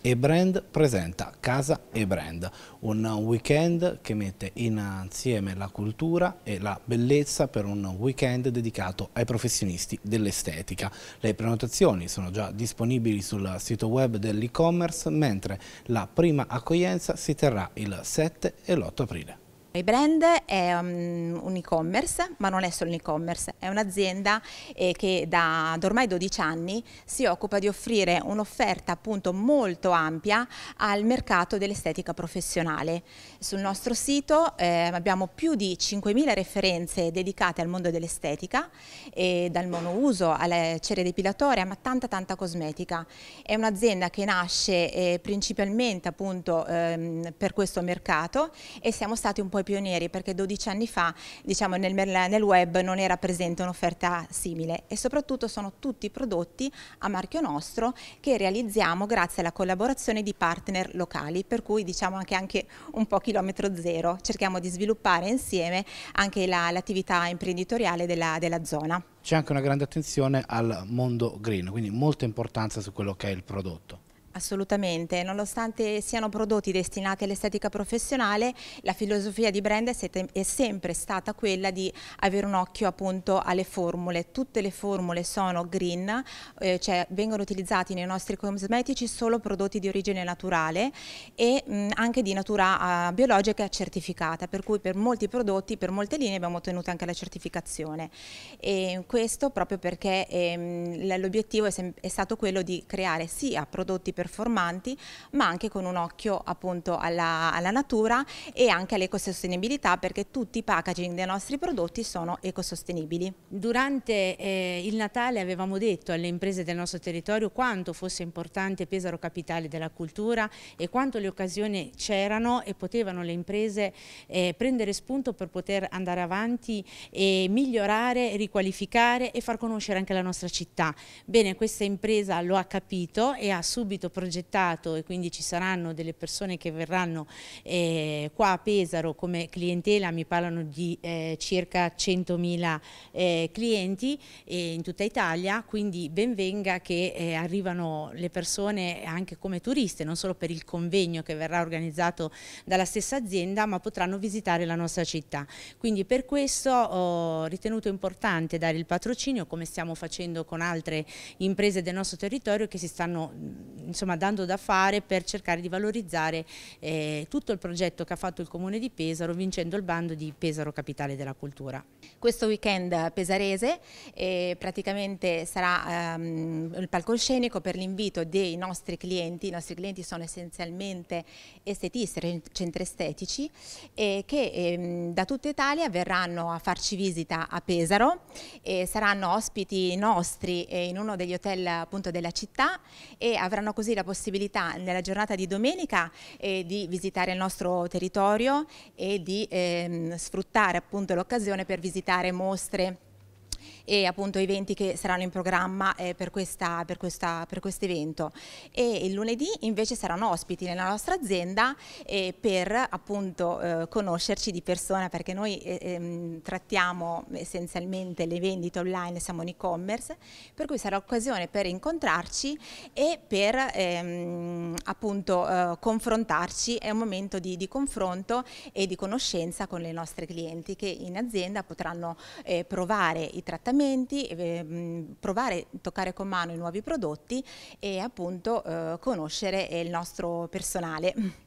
e Brand presenta Casa e Brand, un weekend che mette insieme la cultura e la bellezza per un weekend dedicato ai professionisti dell'estetica. Le prenotazioni sono già disponibili sul sito web dell'e-commerce, mentre la prima accoglienza si terrà il 7 e l'8 aprile. Noi Brand è um, un e-commerce, ma non è solo un e-commerce, è un'azienda eh, che da, ormai 12 anni si occupa di offrire un'offerta appunto molto ampia al mercato dell'estetica professionale. Sul nostro sito eh, abbiamo più di 5.000 referenze dedicate al mondo dell'estetica, e dal monouso alle cere depilatoria, ma tanta tanta cosmetica. È un'azienda che nasce eh, principalmente appunto ehm, per questo mercato e siamo stati un po' i pionieri perché 12 anni fa diciamo, nel, nel web non era presente un'offerta simile e soprattutto sono tutti prodotti a marchio nostro che realizziamo grazie alla collaborazione di partner locali per cui diciamo anche, anche un po' chilometro zero cerchiamo di sviluppare insieme anche l'attività la, imprenditoriale della, della zona c'è anche una grande attenzione al mondo green, quindi molta importanza su quello che è il prodotto. Assolutamente, nonostante siano prodotti destinati all'estetica professionale, la filosofia di brand è sempre stata quella di avere un occhio appunto alle formule. Tutte le formule sono green, eh, cioè vengono utilizzati nei nostri cosmetici solo prodotti di origine naturale e anche di natura uh, biologica certificata, per cui per molti prodotti, per molte linee abbiamo ottenuto anche la certificazione. E questo proprio perché ehm, l'obiettivo è stato quello di creare sia prodotti performanti, ma anche con un occhio appunto alla, alla natura e anche all'ecosostenibilità perché tutti i packaging dei nostri prodotti sono ecosostenibili. Durante eh, il Natale avevamo detto alle imprese del nostro territorio quanto fosse importante Pesaro Capitale della Cultura e quanto le occasioni c'erano e potevano le imprese eh, prendere spunto per poter andare avanti e migliorare, riqualificare e far conoscere anche la nostra città. Bene, questa impresa lo ha capito e ha subito stato progettato e quindi ci saranno delle persone che verranno eh, qua a Pesaro come clientela, mi parlano di eh, circa 100.000 eh, clienti eh, in tutta Italia, quindi benvenga che eh, arrivano le persone anche come turiste, non solo per il convegno che verrà organizzato dalla stessa azienda, ma potranno visitare la nostra città. Quindi per questo ho ritenuto importante dare il patrocinio come stiamo facendo con altre imprese del nostro territorio che si stanno mm, insomma, dando da fare per cercare di valorizzare eh, tutto il progetto che ha fatto il Comune di Pesaro vincendo il bando di Pesaro Capitale della Cultura. Questo weekend pesarese eh, praticamente sarà ehm, il palcoscenico per l'invito dei nostri clienti, i nostri clienti sono essenzialmente estetisti, centri estetici, eh, che ehm, da tutta Italia verranno a farci visita a Pesaro, eh, saranno ospiti nostri eh, in uno degli hotel appunto della città e avranno così così la possibilità nella giornata di domenica eh, di visitare il nostro territorio e di ehm, sfruttare appunto l'occasione per visitare mostre e appunto eventi che saranno in programma eh, per, questa, per, questa, per questo evento. E il lunedì invece saranno ospiti nella nostra azienda eh, per appunto eh, conoscerci di persona perché noi eh, ehm, trattiamo essenzialmente le vendite online, siamo un e-commerce, per cui sarà occasione per incontrarci e per ehm, appunto eh, confrontarci, è un momento di, di, confronto e di conoscenza con le nostre clienti che in azienda potranno eh, provare i trattamenti appuntamenti, ehm, provare, toccare con mano i nuovi prodotti e appunto eh, conoscere eh, il nostro personale.